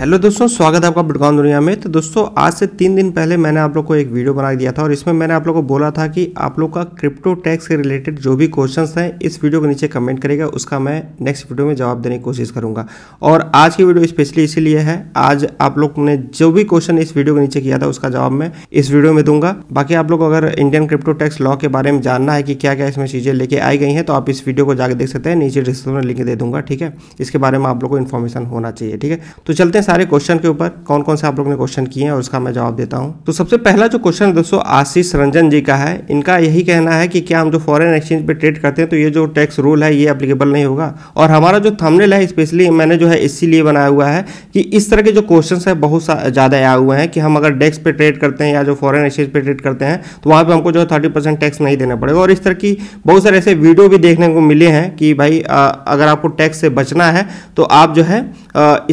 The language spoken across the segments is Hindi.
हेलो दोस्तों स्वागत है आपका बिटकॉइन दुनिया में तो दोस्तों आज से तीन दिन पहले मैंने आप लोग को एक वीडियो बना दिया था और इसमें मैंने आप लोग को बोला था कि आप लोग का क्रिप्टो टैक्स के रिलेटेड जो भी क्वेश्चंस हैं इस वीडियो के नीचे कमेंट करेगा उसका मैं नेक्स्ट वीडियो में जवाब देने की कोशिश करूंगा और आज की वीडियो स्पेशली इसीलिए है आज आप लोग ने जो भी क्वेश्चन इस वीडियो के नीचे किया था उसका जवाब मैं इस वीडियो में दूंगा बाकी आप लोग अगर इंडियन क्रिप्टो टैक्स लॉ के बारे में जानना है कि क्या क्या इसमें चीज़ें लेके आई गई हैं तो आप इस वीडियो को जाकर देख सकते हैं नीचे डिस्क्रिप्शन में लिंक दे दूंगा ठीक है इसके बारे में आप लोग को इन्फॉर्मेशन होना चाहिए ठीक है तो चलते हैं सारे क्वेश्चन के ऊपर कौन कौन से आप लोग ने क्वेश्चन किए हैं और उसका मैं जवाब देता हूं तो सबसे पहला जो क्वेश्चन है दोस्तों आशीष रंजन जी का है इनका यही कहना है कि क्या हम जो फॉरेन एक्सचेंज पे ट्रेड करते हैं तो ये जो टैक्स रूल है ये अप्लीकेबल नहीं होगा और हमारा जो थंबनेल है स्पेशली मैंने जो है इसीलिए बनाया हुआ है कि इस तरह के जो क्वेश्चन है बहुत ज़्यादा आए हुए हैं कि हम अगर डेक्स पे ट्रेड करते हैं या जो फॉरन एक्सचेंज पे ट्रेड करते हैं तो वहां पर हमको जो है थर्टी टैक्स नहीं देना पड़ेगा और इस तरह की बहुत सारे ऐसे वीडियो भी देखने को मिले हैं कि भाई अगर आपको टैक्स से बचना है तो आप जो है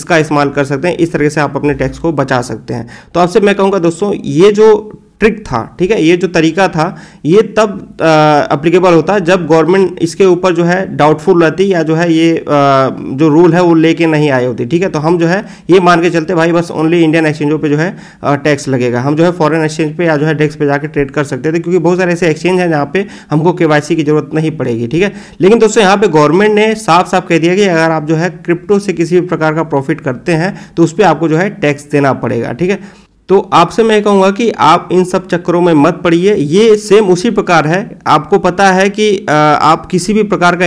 इसका इस्तेमाल कर सकते सकते हैं इस तरीके से आप अपने टैक्स को बचा सकते हैं तो आपसे मैं कहूँगा दोस्तों ये जो ट्रिक था ठीक है ये जो तरीका था ये तब अप्लीकेबल होता जब गवर्नमेंट इसके ऊपर जो है डाउटफुल रहती या जो है ये आ, जो रूल है वो लेके नहीं आए होती ठीक है तो हम जो है ये मान के चलते भाई बस ओनली इंडियन एक्सचेंजों पे जो है टैक्स लगेगा हम जो है फॉरेन एक्सचेंज पे या जो है डेस्क पे जाकर ट्रेड कर सकते थे क्योंकि बहुत सारे ऐसे एक्सचेंज हैं जहाँ पे हमको के की जरूरत नहीं पड़ेगी ठीक है लेकिन दोस्तों यहाँ पे गवर्नमेंट ने साफ साफ कह दिया कि अगर आप जो है क्रिप्टो से किसी भी प्रकार का प्रॉफिट करते हैं तो उस पर आपको जो है टैक्स देना पड़ेगा ठीक है तो आपसे मैं कहूँगा कि आप इन सब चक्करों में मत पड़िए ये सेम उसी प्रकार है आपको पता है कि आप किसी भी प्रकार का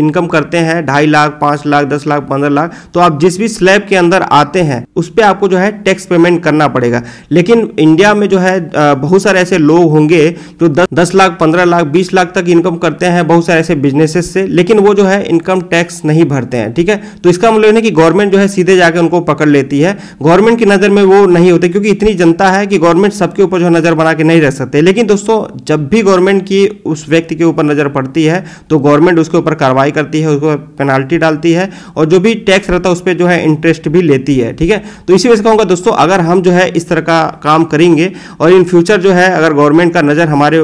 इनकम करते हैं ढाई लाख पाँच लाख दस लाख पंद्रह लाख तो आप जिस भी स्लैब के अंदर आते हैं उस पर आपको जो है टैक्स पेमेंट करना पड़ेगा लेकिन इंडिया में जो है बहुत सारे ऐसे लोग होंगे जो दस दस लाख पंद्रह लाख बीस लाख तक इनकम करते हैं बहुत सारे ऐसे बिजनेसेस से लेकिन वो जो है इनकम टैक्स नहीं भरते हैं ठीक है तो इसका मतलब है कि गवर्नमेंट जो है सीधे जाकर उनको पकड़ लेती है गवर्नमेंट की नज़र में वो नहीं होते क्योंकि इतनी जनता है कि गवर्नमेंट सबके ऊपर जो नज़र बना के नहीं रह सकते लेकिन दोस्तों जब भी गवर्नमेंट की उस व्यक्ति के ऊपर नज़र पड़ती है तो गवर्नमेंट उसके ऊपर कार्रवाई करती है उसको पेनाल्टी डालती है और जो भी टैक्स रहता है उस पर जो है इंटरेस्ट भी लेती है ठीक है तो इसी वजह से कहूँगा दोस्तों अगर हम जो है इस तरह का काम करेंगे और इन फ्यूचर जो है अगर गवर्नमेंट का नज़र हमारे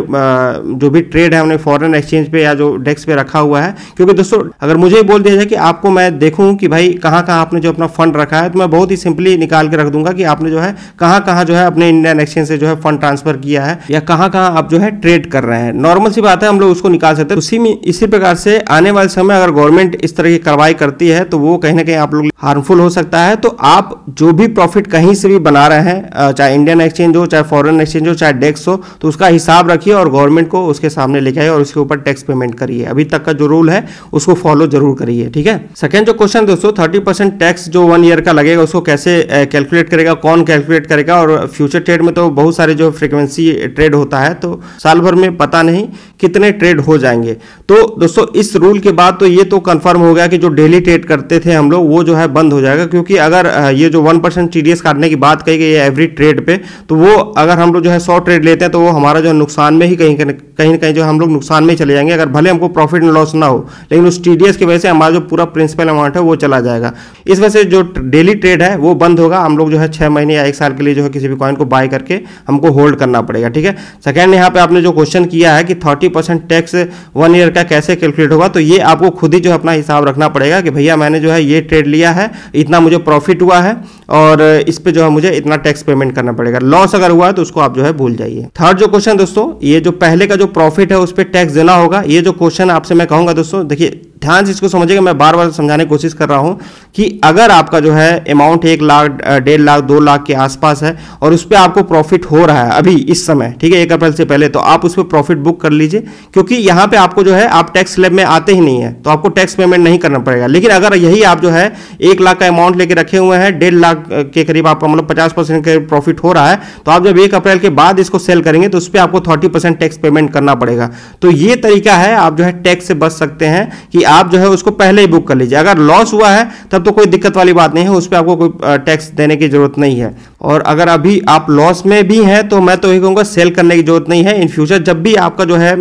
जो भी ट्रेड है हमने फॉरन एक्सचेंज पे या जो डेस्क पे रखा हुआ है क्योंकि दोस्तों अगर मुझे बोल दिया जाए कि आपको मैं देखूँ कि भाई कहाँ कहाँ आपने जो अपना फंड रखा है तो मैं बहुत ही सिंपली निकाल के रख दूंगा कि आपने जो है कहाँ कहाँ जो है अपने इंडियन एक्सचेंज से जो है फंड ट्रांसफर किया है या कहाँ कहाँ आप जो है ट्रेड कर रहे हैं नॉर्मल सी बात है हम लोग उसको निकाल सकते हैं उसी में इसी प्रकार से आने वाले समय अगर गवर्नमेंट इस तरह की कार्रवाई करती है तो वो कहीं ना कहीं आप लोग हार्मफुल हो सकता है तो आप जो भी प्रॉफिट कहीं से भी बना रहे हैं चाहे इंडियन एक्सचेंज हो चाहे फॉरन एक्सचेंज हो चाहे डेक्स हो तो उसका हिसाब रखिए और गवर्नमेंट को उसके सामने लेके आइए और उसके ऊपर टैक्स पेमेंट करिए अभी तक का जो रूल है उसको फॉलो जरूर करिए ठीक है सेकेंड जो क्वेश्चन दोस्तों थर्टी टैक्स जो वन ईयर का लगेगा उसको कैसे कैलकुलेट करेगा कौन कैलकुलेट करेगा और फ्यूचर ट्रेड में तो बहुत सारे जो फ्रिक्वेंसी ट्रेड होता है तो साल भर में पता नहीं कितने ट्रेड हो जाएंगे तो दोस्तों इस रूल के बाद तो ये तो कंफर्म हो गया कि जो डेली ट्रेड करते थे हम लोग वो जो है बंद हो जाएगा क्योंकि अगर ये जो वन परसेंट टी काटने की बात कही गई है एवरी ट्रेड पे तो वो अगर हम लोग जो है सौ ट्रेड लेते हैं तो वो हमारा जो नुकसान में ही कहीं कहीं ना कहीं जो हम लोग नुकसान में ही चले जाएंगे अगर भले हमको प्रॉफिट एंड लॉस ना हो लेकिन उस टी की वजह से हमारा जो पूरा प्रिंसिपल अमाउंट है वो चला जाएगा इस वजह से जो डेली ट्रेड है वो बंद होगा हम लोग जो है छः महीने या एक साल के लिए जो है किसी भी कॉइन को बाय करके हमको होल्ड करना पड़ेगा ठीक है सेकेंड यहाँ पे आपने जो क्वेश्चन किया है कि thirty percent tax one year का कैसे कैलकुलेट होगा तो ये आपको खुद ही जो अपना हिसाब रखना पड़ेगा कि भैया मैंने जो है ये ट्रेड लिया है इतना मुझे प्रॉफिट हुआ है और इस पर जो है मुझे इतना टैक्स पेमेंट करना पड़ेगा लॉस अगर हुआ है तो उसको आप जो है भूल जाइए थर्ड जो क्वेश्चन दोस्तों ये जो पहले का जो प्रॉफिट है उस पर टैक्स देना होगा ये जो क्वेश्चन आपसे मैं कहूँगा दोस्तों देखिए ध्यान से इसको समझिएगा मैं बार बार समझाने की कोशिश कर रहा हूँ कि अगर आपका जो है अमाउंट एक लाख डेढ़ लाख दो लाख के आसपास है और उस पर आपको प्रॉफिट हो रहा है अभी इस समय ठीक है एक अप्रैल से पहले तो आप उस पर प्रॉफिट बुक कर लीजिए क्योंकि यहाँ पर आपको जो है आप टैक्स स्लैब में आते ही नहीं है तो आपको टैक्स पेमेंट नहीं करना पड़ेगा लेकिन अगर यही आप जो है एक लाख का अमाउंट लेके रखे हुए हैं डेढ़ लाख के करीब आपका मतलब पचास परसेंट का प्रॉफिट हो रहा है तो आप जब एक अप्रैल के बाद इसको सेल करेंगे तो उस पर आपको थर्टी परसेंट टैक्स पेमेंट करना पड़ेगा तो ये तरीका है आप जो है टैक्स से बच सकते हैं कि आप जो है उसको पहले ही बुक कर लीजिए अगर लॉस हुआ है तब तो कोई दिक्कत वाली बात नहीं है उस पर आपको कोई टैक्स देने की जरूरत नहीं है और अगर अभी आप लॉस में भी हैं तो मैं तो यही कहूँगा सेल करने की जरूरत नहीं है इन फ्यूचर जब भी आपका जो है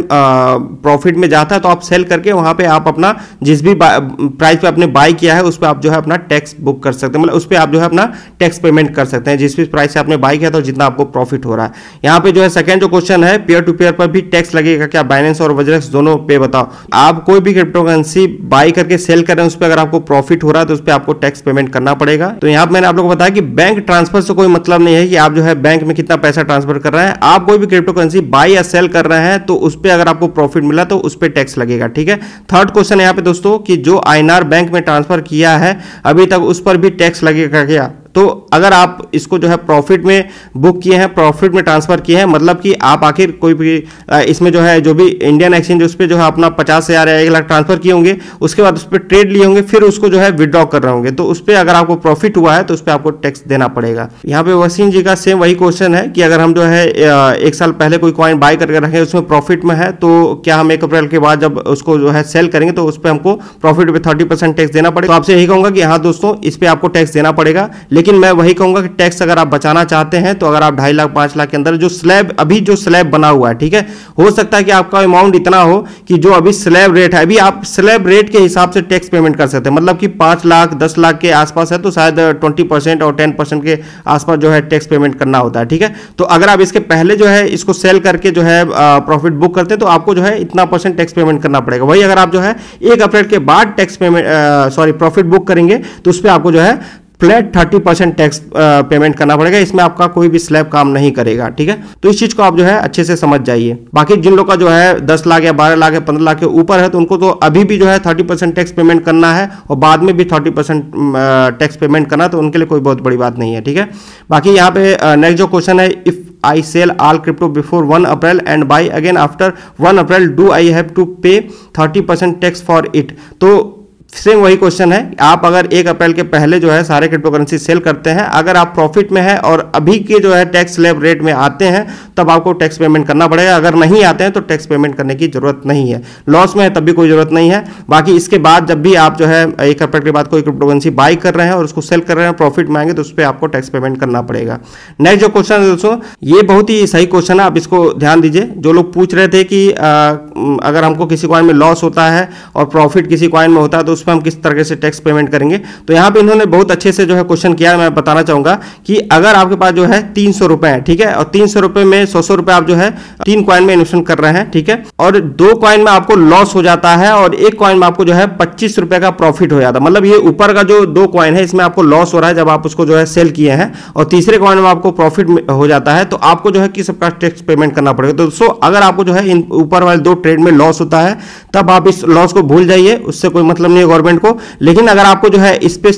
प्रॉफिट में जाता है तो आप सेल करके वहाँ पर आप अपना जिस भी प्राइस पर आपने बाई किया है उस पर आप जो है अपना टैक्स बुक कर सकते हैं मतलब उस पर आप जो है अपना टैक्स पेमेंट कर सकते हैं जिस भी प्राइस से आपने बाई किया था जितना आपको प्रॉफिट हो रहा है यहाँ पर जो है सेकेंड जो क्वेश्चन है पेयर टू पेयर पर भी टैक्स लगेगा क्या बाइनेंस और वजरेक्स दोनों पे बताओ आप कोई भी क्रिप्टो भी बाई करके सेल कर रहे हैं उस पर अगर आपको प्रॉफिट हो रहा है तो उस पर आपको टैक्स पेमेंट करना पड़ेगा तो यहाँ मैंने आप लोग को बताया कि बैंक ट्रांसफर से कोई मतलब नहीं है कि आप जो है बैंक में कितना पैसा ट्रांसफर कर रहे हैं आप कोई भी क्रिप्टो करेंसी बाई या सेल कर रहे हैं तो उस पर अगर आपको प्रॉफिट मिला तो उस पर टैक्स लगेगा ठीक है थर्ड क्वेश्चन यहाँ पे दोस्तों कि जो आईएनआर बैंक में ट्रांसफर किया है अभी तक उस पर भी टैक्स लगेगा क्या तो अगर आप इसको जो है प्रॉफिट में बुक किए हैं प्रॉफिट में ट्रांसफर किए हैं मतलब कि आप आखिर कोई भी इसमें जो है जो भी इंडियन एक्सचेंज उस पर जो है अपना पचास हज़ार या एक लाख ट्रांसफर किए होंगे उसके बाद उस पर ट्रेड लिए होंगे फिर उसको जो है विड्रॉ कर रहे होंगे तो उस पर अगर आपको प्रॉफिट हुआ है तो उस पर आपको टैक्स देना पड़ेगा यहाँ पे वसीम जी का सेम वही क्वेश्चन है कि अगर हम जो है एक साल पहले कोई कॉइन बाय करके रखें उसमें प्रॉफिट में है तो क्या हम एक अप्रैल के बाद जब उसको जो है सेल करेंगे तो उस पर हमको प्रॉफिट पे थर्टी परसेंट टैक्स देना पड़ेगा तो आपसे यही कहूँगा कि हाँ दोस्तों इस पर आपको टैक्स देना पड़ेगा लेकिन मैं वही कहूंगा कि टैक्स अगर आप बचाना चाहते हैं तो अगर आप ढाई लाख पांच लाख के अंदर जो स्लैब अभी जो स्लैब बना हुआ है ठीक है हो सकता है कि आपका अमाउंट इतना हो कि जो अभी स्लैब रेट है अभी आप स्लैब रेट के हिसाब से टैक्स पेमेंट कर सकते हैं मतलब कि पांच लाख दस लाख के आसपास है तो शायद ट्वेंटी परसेंट और टेन परसेंट के आसपास जो है टैक्स पेमेंट करना होता है ठीक है तो अगर आप इसके पहले जो है इसको सेल करके जो है प्रॉफिट बुक करते हैं तो आपको जो है इतना परसेंट टैक्स पेमेंट करना पड़ेगा वही अगर आप जो है एक अप्रैल के बाद tax payment sorry profit book करेंगे तो उस पर आपको जो है flat thirty percent tax payment करना पड़ेगा इसमें आपका कोई भी स्लैब काम नहीं करेगा ठीक है तो इस चीज को आप जो है अच्छे से समझ जाइए बाकी जिन लोग का जो है दस लाख या बारह लाख या पंद्रह लाख के ऊपर है तो उनको तो अभी भी जो है थर्टी परसेंट टैक्स पेमेंट करना है और बाद में भी थर्टी परसेंट टैक्स पेमेंट करना तो उनके लिए कोई बहुत बड़ी बात नहीं है ठीक है बाकी यहाँ पे नेक्स्ट जो क्वेश्चन है if I sell all crypto before one April and buy again after one April do I have to pay thirty percent tax for it तो सेम वही क्वेश्चन है आप अगर एक अप्रैल के पहले जो है सारे क्रिप्टो करेंसी सेल करते हैं अगर आप प्रॉफिट में है और अभी के जो है टैक्स लेब रेट में आते हैं तब आपको टैक्स पेमेंट करना पड़ेगा अगर नहीं आते हैं तो टैक्स पेमेंट करने की जरूरत नहीं है लॉस में है तब भी कोई जरूरत नहीं है बाकी इसके बाद जब भी आप जो है एक अप्रैल के बाद कोई क्रिप्टो करेंसी बाई कर रहे हैं और उसको सेल कर रहे हैं प्रॉफिट में आएंगे तो उस पर आपको टैक्स पेमेंट करना पड़ेगा नेक्स्ट जो क्वेश्चन है दोस्तों ये बहुत ही सही क्वेश्चन है आप इसको ध्यान दीजिए जो लोग पूछ रहे थे कि अगर हमको किसी कॉइन में लॉस होता है और प्रॉफिट किसी कॉइन में होता है तो उस उस पर हम किस तरह से टैक्स पेमेंट करेंगे तो यहाँ पे इन्होंने बहुत अच्छे से जो है क्वेश्चन किया मैं बताना चाहूंगा कि अगर आपके पास जो है तीन सौ है ठीक है और तीन सौ में सौ सौ रुपए आप जो है तीन क्वाइन में इन्वेस्टमेंट कर रहे हैं ठीक है और दो क्वाइन में आपको लॉस हो जाता है और एक क्वाइन में आपको जो है पच्चीस रुपए का प्रॉफिट हो जाता है मतलब ये ऊपर का जो दो क्वाइन है इसमें आपको लॉस हो रहा है जब आप उसको जो है सेल किए हैं और तीसरे क्वाइन में आपको प्रॉफिट हो जाता है तो आपको जो है किस प्रकार टैक्स पेमेंट करना पड़ेगा तो दोस्तों अगर आपको जो है ऊपर वाले दो ट्रेड में लॉस होता है तब आप इस लॉस को भूल जाइए उससे कोई मतलब नहीं होगा गवर्नमेंट को लेकिन अगर आपको जो है इस पे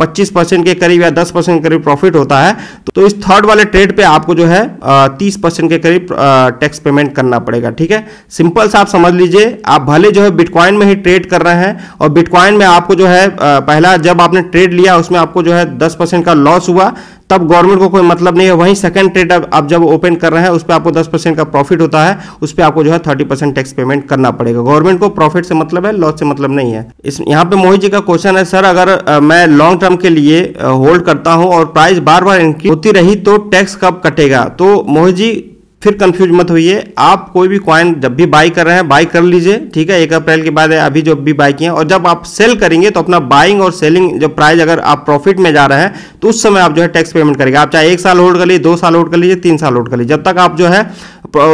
पच्चीस परसेंट के करीब या दस परसेंट के करीब प्रॉफिट होता है तो इस थर्ड वाले ट्रेड पे आपको जो है तीस परसेंट के करीब टैक्स पेमेंट करना पड़ेगा ठीक है सिंपल सा आप समझ लीजिए आप भले जो है बिटकॉइन में ही ट्रेड कर रहे हैं और बिटकॉइन में आपको जो है पहला जब आपने ट्रेड लिया उसमें आपको जो है दस का लॉस हुआ तब गवर्नमेंट को कोई मतलब नहीं है वहीं सेकंड ट्रेड आप जब ओपन कर रहे हैं उस पर आपको दस परसेंट का प्रॉफिट होता है उस पर आपको जो है थर्टी परसेंट टैक्स पेमेंट करना पड़ेगा गवर्नमेंट को प्रॉफिट से मतलब है लॉस से मतलब नहीं है इस यहाँ पे मोहित जी का क्वेश्चन है सर अगर आ, मैं लॉन्ग टर्म के लिए होल्ड करता हूँ और प्राइस बार बार इंक्रीज होती रही तो टैक्स कब कटेगा तो मोहित जी फिर कंफ्यूज मत होइए आप कोई भी कॉइन जब भी बाई कर रहे हैं बाई कर लीजिए ठीक है एक अप्रैल के बाद अभी जो भी बाई किए और जब आप सेल करेंगे तो अपना बाइंग और सेलिंग जब प्राइस अगर आप प्रॉफिट में जा रहे हैं तो उस समय आप जो है टैक्स पेमेंट करेंगे आप चाहे एक साल होल्ड कर लीजिए दो साल होल्ड कर लीजिए तीन साल होल्ड कर लीजिए जब तक आप जो है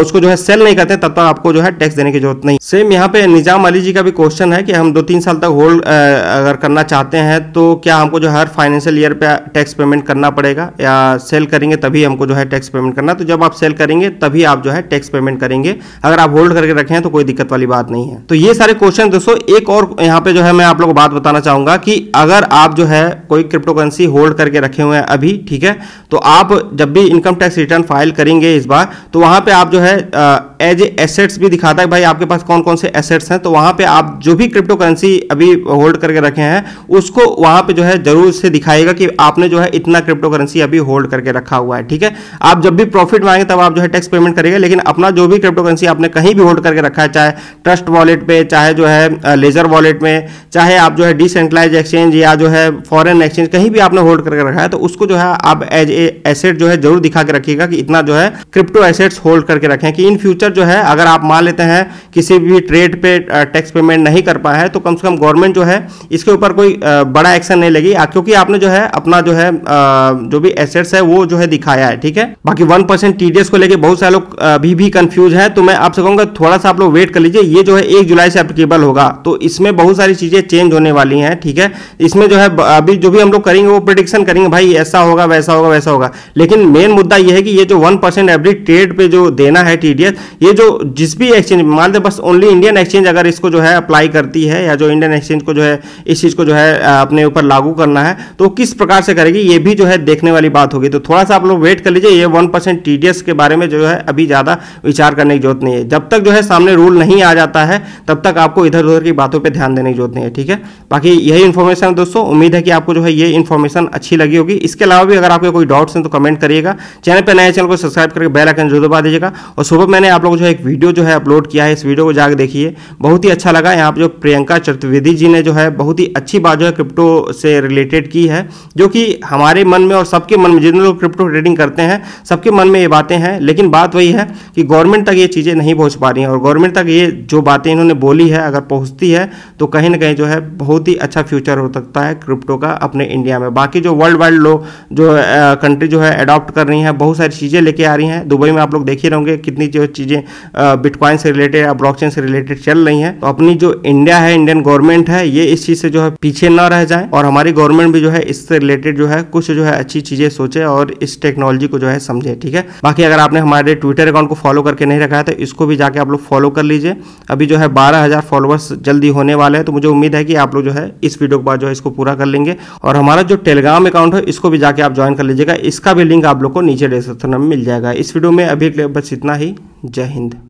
उसको जो है सेल नहीं करते तब तक आपको जो है टैक्स देने की जरूरत नहीं सेम यहाँ पे निजाम अली जी का भी क्वेश्चन है कि हम दो तीन साल तक होल्ड अगर करना चाहते हैं तो क्या हमको जो हर फाइनेंशियल ईयर पे टैक्स पेमेंट करना पड़ेगा या सेल करेंगे तभी हमको जो है टैक्स पेमेंट करना तो जब आप सेल करेंगे तभी आप जो है टैक्स पेमेंट करेंगे अगर आप होल्ड करके रखें तो कोई दिक्कत वाली बात नहीं है तो ये सारे क्वेश्चन दोस्तों एक और यहाँ पे जो है मैं आप लोग को बात बताना चाहूंगा कि अगर आप जो है कोई क्रिप्टो करेंसी होल्ड करके रखे हुए हैं अभी ठीक है तो आप जब भी इनकम टैक्स रिटर्न फाइल करेंगे इस बार तो वहां पर आप जो है एज एसेट्स भी दिखाता है भाई आपके पास कौन कौन से एसेट्स हैं तो वहां पर आप जो भी क्रिप्टो करेंसी अभी होल्ड करके रखे हैं उसको वहां पर जो है जरूर से दिखाएगा कि आपने जो है इतना क्रिप्टो करेंसी अभी होल्ड करके रखा हुआ है ठीक है आप जब भी प्रॉफिट मांगे तब आप जो है टैक्स कैश पेमेंट करेगा लेकिन अपना जो भी क्रिप्टो करेंसी आपने कहीं भी होल्ड करके रखा है चाहे ट्रस्ट वॉलेट पे चाहे जो है लेजर वॉलेट में चाहे आप जो है डिसेंट्रलाइज एक्सचेंज या जो है फॉरेन एक्सचेंज कहीं भी आपने होल्ड करके रखा है तो उसको जो है आप एज ए एसेट जो है जरूर दिखा के रखिएगा कि इतना जो है क्रिप्टो एसेट्स होल्ड करके रखें कि इन फ्यूचर जो है अगर आप मान लेते हैं किसी भी ट्रेड पे टैक्स पेमेंट नहीं कर पाए हैं तो कम से कम गवर्नमेंट जो है इसके ऊपर कोई बड़ा एक्शन नहीं लेगी क्योंकि आपने जो है अपना जो है जो भी एसेट्स है वो जो है दिखाया है ठीक है बाकी वन परसेंट टीडीएस को लेकर बहुत बहुत सारे लोग अभी भी कंफ्यूज है तो मैं आपसे कहूँगा थोड़ा सा आप लोग वेट कर लीजिए ये जो है एक जुलाई से एप्लीकेबल होगा तो इसमें बहुत सारी चीज़ें चेंज होने वाली हैं ठीक है इसमें जो है अभी जो भी हम लोग करेंगे वो प्रोडिक्शन करेंगे भाई ऐसा होगा वैसा होगा वैसा होगा लेकिन मेन मुद्दा यह है कि ये जो वन परसेंट एवरी ट्रेड पे जो देना है टी ये जो जिस भी एक्सचेंज मान लें बस ओनली इंडियन एक्सचेंज अगर इसको जो है अप्लाई करती है या जो इंडियन एक्सचेंज को जो है इस चीज़ को जो है अपने ऊपर लागू करना है तो किस प्रकार से करेगी ये भी जो है देखने वाली बात होगी तो थोड़ा सा आप लोग वेट कर लीजिए ये वन परसेंट के बारे में जो है अभी ज़्यादा विचार करने की जरूरत नहीं है जब तक जो है सामने रूल नहीं आ जाता है तब तक आपको इधर उधर की बातों पर ध्यान देने की जरूरत नहीं है ठीक है बाकी यही इन्फॉर्मेशन दोस्तों उम्मीद है कि आपको जो है ये इन्फॉर्मेशन अच्छी लगी होगी इसके अलावा भी अगर आपके कोई डाउट्स हैं तो कमेंट करिएगा चैनल पर नए चैनल को सब्सक्राइब करके बेल आइकन जरूर दबा दीजिएगा और सुबह मैंने आप लोग जो है एक वीडियो जो है अपलोड किया है इस वीडियो को जाकर देखिए बहुत ही अच्छा लगा यहाँ पर जो प्रियंका चतुर्वेदी जी ने जो है बहुत ही अच्छी बात जो है क्रिप्टो से रिलेटेड की है जो कि हमारे मन में और सबके मन में जिन लोग क्रिप्टो ट्रेडिंग करते हैं सबके मन में ये बातें हैं लेकिन बात वही है कि गवर्नमेंट तक ये चीज़ें नहीं पहुंच पा रही हैं और गवर्नमेंट तक ये जो बातें इन्होंने बोली है अगर पहुंचती है तो कहीं ना कहीं जो है बहुत ही अच्छा फ्यूचर हो सकता है क्रिप्टो का अपने इंडिया में बाकी जो वर्ल्ड वाइड लोग जो कंट्री जो है अडॉप्ट कर रही हैं बहुत सारी चीज़ें लेके आ रही हैं दुबई में आप लोग देख ही रहोगे कितनी जो चीज़ें बिटकॉइन से रिलेटेड या ब्लॉकचेन से रिलेटेड चल रही हैं तो अपनी जो इंडिया है इंडियन गवर्नमेंट है ये इस चीज़ से जो है पीछे ना रह जाए और हमारी गवर्नमेंट भी जो है इससे रिलेटेड जो है कुछ जो है अच्छी चीज़ें सोचे और इस टेक्नोलॉजी को जो है समझे ठीक है बाकी अगर आपने हमारे हमारे ट्विटर अकाउंट को फॉलो करके नहीं रखा है तो इसको भी जाके आप लोग फॉलो कर लीजिए अभी जो है बारह हज़ार फॉलोअर्स जल्दी होने वाले हैं तो मुझे उम्मीद है कि आप लोग जो है इस वीडियो के बाद जो है इसको पूरा कर लेंगे और हमारा जो टेलीग्राम अकाउंट है इसको भी जाके आप ज्वाइन कर लीजिएगा इसका भी लिंक आप लोग को नीचे डिस्क्रिप्शन में मिल जाएगा इस वीडियो में अभी बस इतना ही जय हिंद